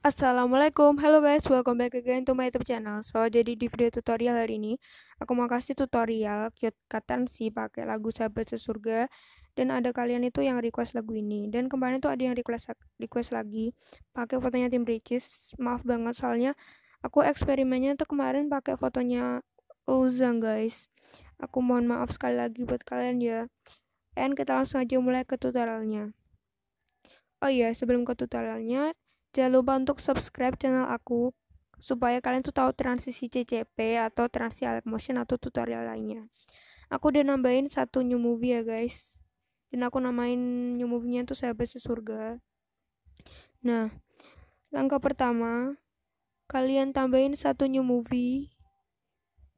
Assalamualaikum, halo guys, welcome back again to my youtube channel So, jadi di video tutorial hari ini Aku mau kasih tutorial cute katan sih pakai lagu sahabat sesurga Dan ada kalian itu yang request lagu ini Dan kemarin tuh ada yang request request lagi pakai fotonya tim Bridges. Maaf banget soalnya aku eksperimennya tuh kemarin pakai fotonya Uzang guys Aku mohon maaf sekali lagi buat kalian ya And kita langsung aja mulai ke tutorialnya Oh iya, sebelum ke tutorialnya, jangan lupa untuk subscribe channel aku supaya kalian tuh tahu transisi CCP atau transisi Alec Motion atau tutorial lainnya. Aku udah nambahin satu new movie ya guys. Dan aku namain new movie-nya tuh Sahabat Sesurga. Nah, langkah pertama kalian tambahin satu new movie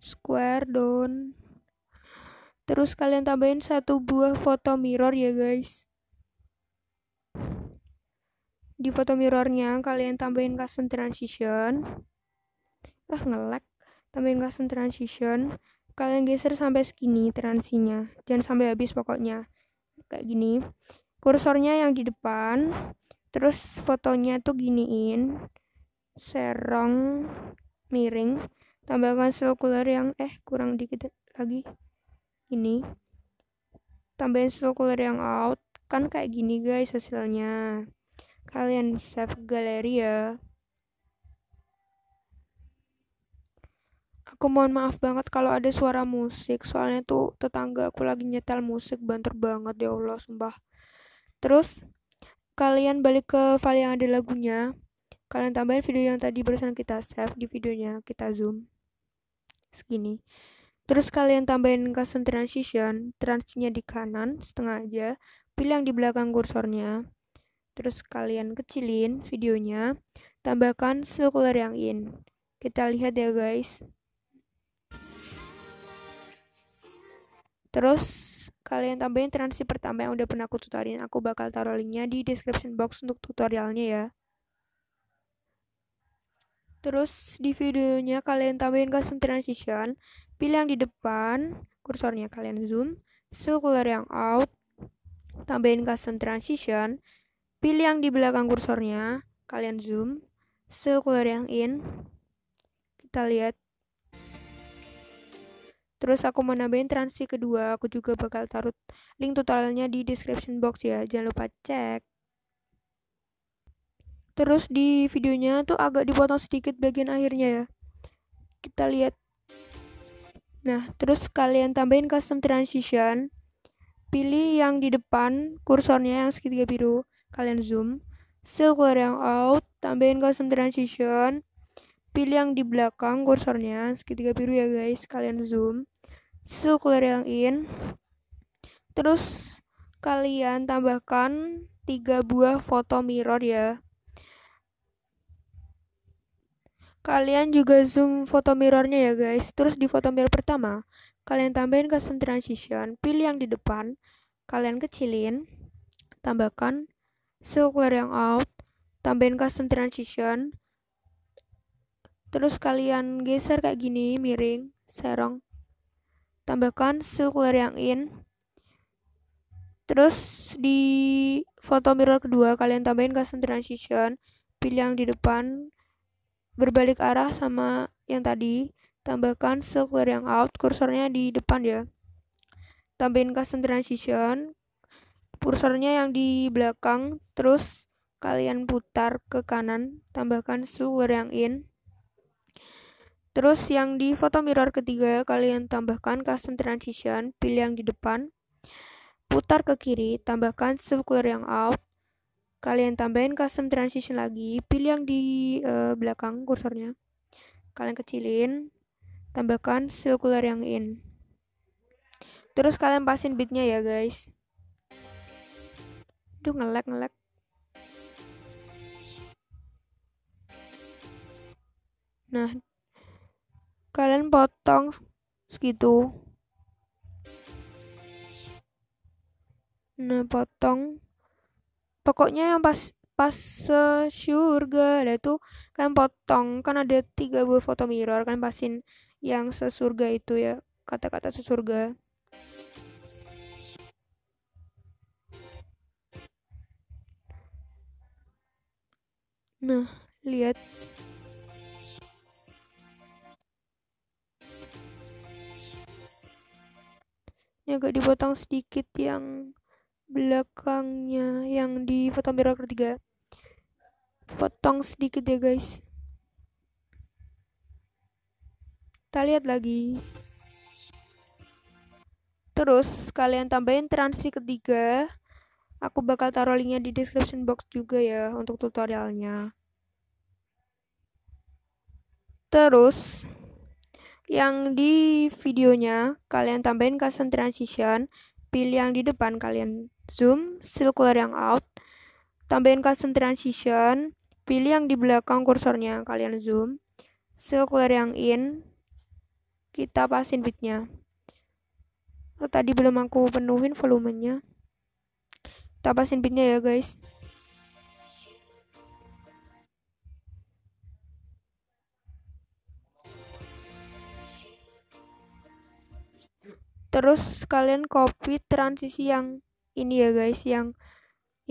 square down terus kalian tambahin satu buah foto mirror ya guys di foto mirrornya kalian tambahin custom transition ah ngelek tambahin custom transition kalian geser sampai segini transinya jangan sampai habis pokoknya kayak gini kursornya yang di depan terus fotonya tuh giniin serong miring tambahkan circular yang eh kurang dikit lagi ini tambahin circular yang out kan kayak gini guys hasilnya kalian save galeri ya Aku mohon maaf banget kalau ada suara musik, soalnya tuh tetangga aku lagi nyetel musik banter banget ya Allah sembah Terus kalian balik ke file yang ada lagunya, kalian tambahin video yang tadi barusan kita save di videonya, kita zoom segini. Terus kalian tambahin custom transition, transnya di kanan setengah aja, pilih yang di belakang kursornya terus kalian kecilin videonya, tambahkan circular yang in. Kita lihat ya guys. Terus kalian tambahin transisi pertama yang udah pernah aku tutorin. Aku bakal taruh linknya di description box untuk tutorialnya ya. Terus di videonya kalian tambahin custom transition. Pilih yang di depan, kursornya kalian zoom, circular yang out, tambahin custom transition, Pilih yang di belakang kursornya, kalian zoom, sekuler yang in, kita lihat. Terus aku mau nambahin transisi kedua, aku juga bakal taruh link tutorialnya di description box ya, jangan lupa cek. Terus di videonya tuh agak dipotong sedikit bagian akhirnya ya. Kita lihat. Nah, terus kalian tambahin custom transition. Pilih yang di depan kursornya yang segitiga biru kalian zoom circle yang out tambahin custom transition pilih yang di belakang kursornya segitiga biru ya guys kalian zoom circle yang in terus kalian tambahkan tiga buah foto mirror ya kalian juga zoom foto mirrornya ya guys terus di foto mirror pertama kalian tambahin custom transition pilih yang di depan kalian kecilin tambahkan clear yang out, tambahin custom transition, terus kalian geser kayak gini, miring, serong, tambahkan clear yang in, terus di foto mirror kedua kalian tambahin custom transition, pilih yang di depan, berbalik arah sama yang tadi, tambahkan clear yang out, kursornya di depan ya, tambahin custom transition, Kursornya yang di belakang, terus kalian putar ke kanan, tambahkan sugar yang in. Terus yang di foto mirror ketiga, kalian tambahkan custom transition, pilih yang di depan. Putar ke kiri, tambahkan sugar yang out. Kalian tambahin custom transition lagi, pilih yang di uh, belakang kursornya. Kalian kecilin, tambahkan circular yang in. Terus kalian pasin bitnya ya guys. Duh ngelek ngelek. Nah, kalian potong segitu. Nah, potong. Pokoknya yang pas pas se surga lah itu kan potong kan ada tiga buah foto mirror kan pasin yang sesurga itu ya kata-kata sesurga Nah, lihat. Ini agak dipotong sedikit yang belakangnya, yang di foto mirror ketiga. Potong sedikit ya guys. Kita lihat lagi. Terus kalian tambahin transisi ketiga Aku bakal taruh linknya di description box juga ya untuk tutorialnya. Terus, yang di videonya kalian tambahin custom transition, pilih yang di depan kalian zoom, circular yang out, tambahin custom transition, pilih yang di belakang kursornya kalian zoom, circular yang in, kita pasin bitnya. Oh, tadi belum aku penuhin volumenya tapasin beatnya ya guys terus kalian copy transisi yang ini ya guys yang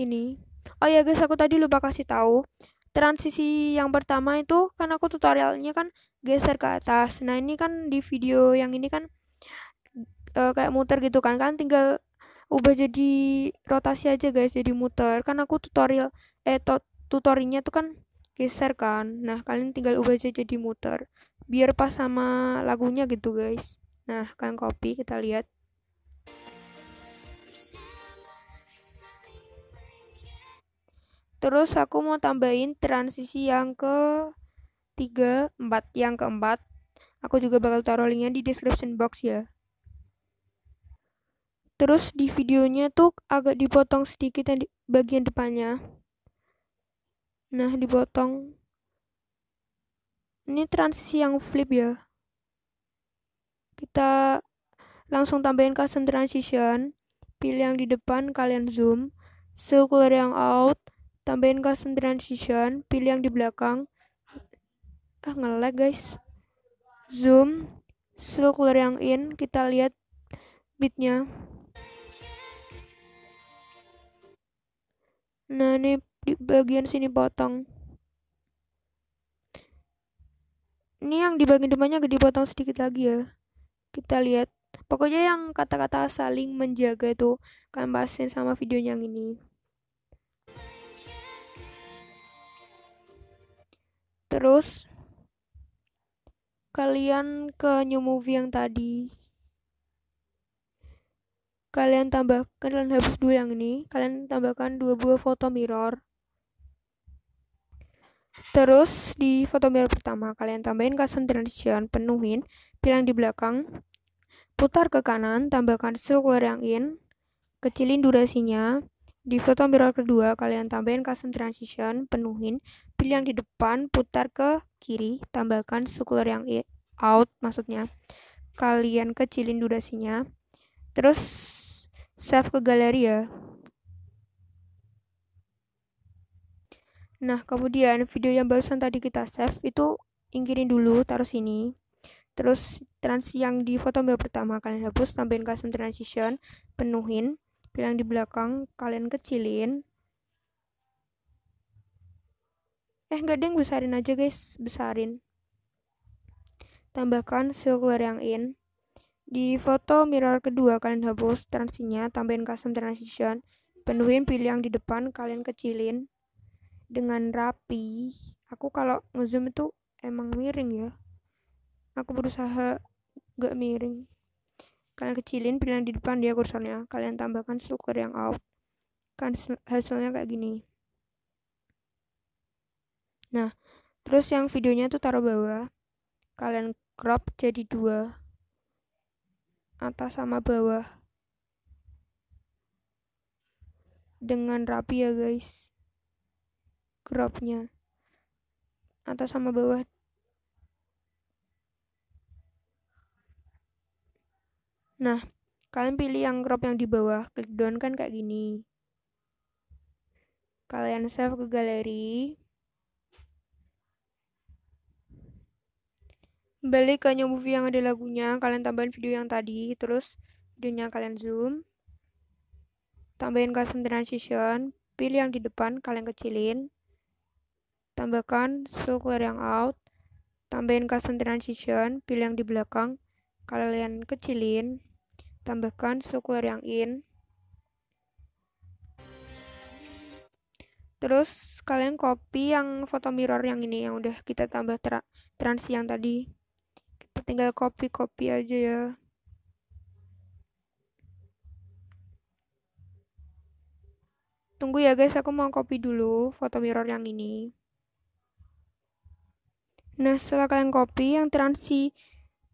ini oh ya guys aku tadi lupa kasih tahu transisi yang pertama itu kan aku tutorialnya kan geser ke atas nah ini kan di video yang ini kan uh, kayak muter gitu kan kan tinggal ubah jadi rotasi aja guys jadi muter kan aku tutorial eh to tutorinya tuh kan geser kan nah kalian tinggal ubah aja jadi muter biar pas sama lagunya gitu guys nah kalian copy kita lihat terus aku mau tambahin transisi yang ke tiga empat yang keempat aku juga bakal taruh linknya di description box ya terus di videonya tuh agak dipotong sedikit yang di bagian depannya nah dipotong ini transisi yang flip ya kita langsung tambahin custom transition pilih yang di depan kalian zoom circular yang out tambahin custom transition pilih yang di belakang ah ngelag guys zoom circular yang in kita lihat bitnya Nah, ini di bagian sini potong. Ini yang di bagian depannya gede potong sedikit lagi ya. Kita lihat. Pokoknya yang kata-kata saling menjaga itu kalian bahasin sama videonya yang ini. Terus kalian ke new movie yang tadi kalian tambahkan kalian hapus dua yang ini kalian tambahkan dua buah foto mirror terus di foto mirror pertama kalian tambahin custom transition penuhin bilang di belakang putar ke kanan tambahkan circular yang in kecilin durasinya di foto mirror kedua, kalian tambahin custom transition, penuhin, pilih yang di depan, putar ke kiri, tambahkan circular yang out, maksudnya. Kalian kecilin durasinya. Terus save ke galeri ya. Nah, kemudian video yang barusan tadi kita save itu ingkirin dulu, taruh sini. Terus transisi yang di foto yang pertama kalian hapus, tambahin custom transition, penuhin, bilang di belakang kalian kecilin. Eh, enggak yang besarin aja guys, besarin. Tambahkan circular yang in. Di foto mirror kedua, kalian hapus transisinya tambahin custom transition, penuhin pilihan di depan, kalian kecilin dengan rapi. Aku kalau ngezoom itu emang miring ya. Aku berusaha gak miring. Kalian kecilin pilihan di depan dia kursornya. Kalian tambahkan slugger yang out. Kan hasilnya kayak gini. Nah, terus yang videonya tuh taruh bawah. Kalian crop jadi dua atas sama bawah dengan rapi ya guys cropnya atas sama bawah nah kalian pilih yang crop yang di bawah klik down kan kayak gini kalian save ke galeri balik ke new movie yang ada lagunya kalian tambahin video yang tadi terus videonya kalian zoom tambahin custom transition pilih yang di depan kalian kecilin tambahkan show yang out tambahin custom transition pilih yang di belakang kalian kecilin tambahkan show yang in terus kalian copy yang foto mirror yang ini yang udah kita tambah tra transi yang tadi tinggal copy-copy aja ya. Tunggu ya guys, aku mau copy dulu foto mirror yang ini. Nah, setelah kalian copy, yang transisi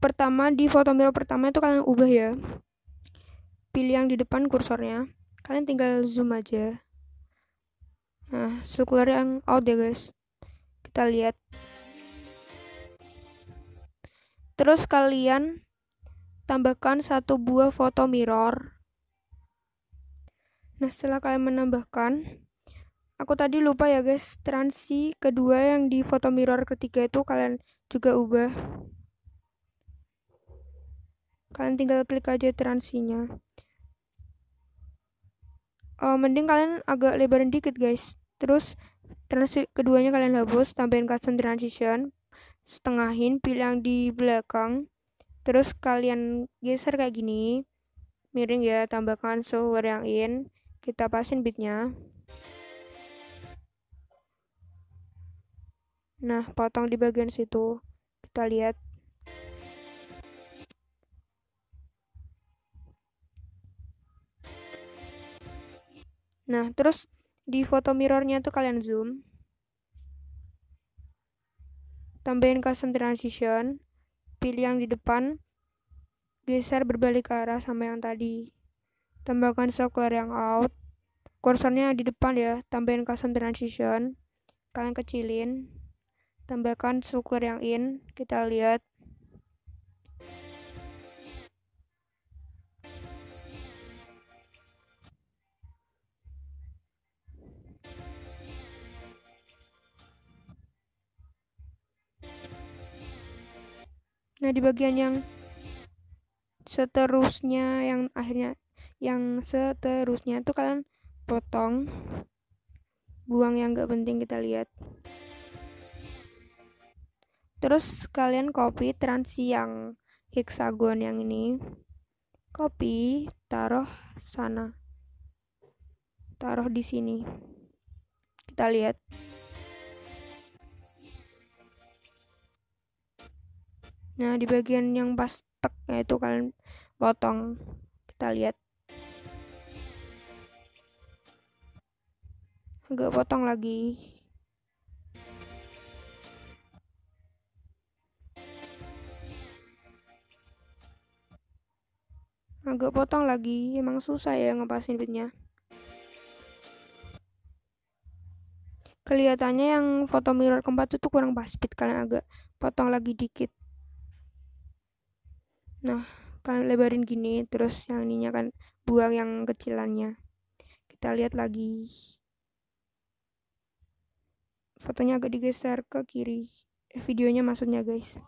pertama di foto mirror pertama itu kalian ubah ya. Pilih yang di depan kursornya. Kalian tinggal zoom aja. Nah, sekuler yang out ya guys. Kita lihat. Terus kalian tambahkan satu buah foto mirror. Nah, setelah kalian menambahkan, aku tadi lupa ya guys, transi kedua yang di foto mirror ketiga itu kalian juga ubah. Kalian tinggal klik aja transinya. Uh, mending kalian agak lebaran dikit guys. Terus transi keduanya kalian hapus, tambahin custom transition setengahin pilih yang di belakang terus kalian geser kayak gini miring ya tambahkan software yang in kita pasin bitnya nah potong di bagian situ kita lihat nah terus di foto mirrornya tuh kalian zoom tambahin custom transition pilih yang di depan geser berbalik ke arah sama yang tadi tambahkan circular yang out kursornya di depan ya tambahin custom transition kalian kecilin tambahkan circular yang in kita lihat Nah, di bagian yang seterusnya yang akhirnya yang seterusnya itu kalian potong buang yang gak penting kita lihat terus kalian copy transi yang hexagon yang ini copy taruh sana taruh di sini kita lihat Nah, di bagian yang bastek itu kalian potong. Kita lihat. Agak potong lagi. Agak potong lagi, emang susah ya ngepasin fitnya. Kelihatannya yang foto mirror keempat itu kurang pas, kalian agak potong lagi dikit nah kalian lebarin gini terus yang ininya kan buang yang kecilannya kita lihat lagi fotonya agak digeser ke kiri eh, videonya maksudnya guys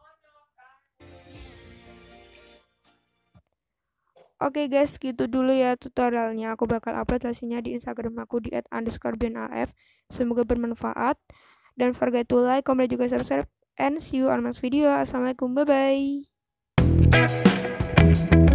Oke okay guys, gitu dulu ya tutorialnya. Aku bakal upload hasilnya di Instagram aku di @_bianaf. Semoga bermanfaat. dan forget to like, comment, juga subscribe. And see you on next video. Assalamualaikum, bye-bye. Thank you.